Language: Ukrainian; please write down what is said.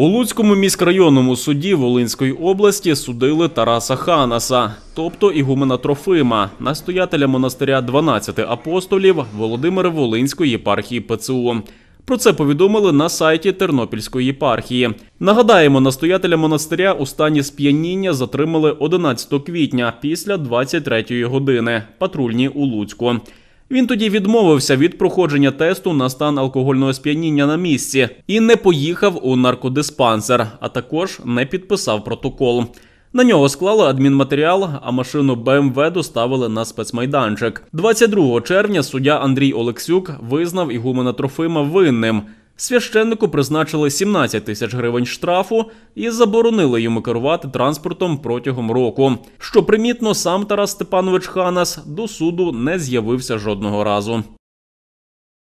У Луцькому міськрайонному суді Волинської області судили Тараса Ханаса, тобто ігумена Трофима, настоятеля монастиря 12 апостолів Володимира Волинської єпархії ПЦУ. Про це повідомили на сайті Тернопільської єпархії. Нагадаємо, настоятеля монастиря у стані сп'яніння затримали 11 квітня після 23-ї години патрульні у Луцьку. Він тоді відмовився від проходження тесту на стан алкогольного сп'яніння на місці і не поїхав у наркодиспансер, а також не підписав протокол. На нього склали адмінматеріал, а машину БМВ доставили на спецмайданчик. 22 червня суддя Андрій Олексюк визнав Ігумена Трофима винним Священнику призначили 17 тисяч гривень штрафу і заборонили йому керувати транспортом протягом року. Що примітно, сам Тарас Степанович Ханас до суду не з'явився жодного разу.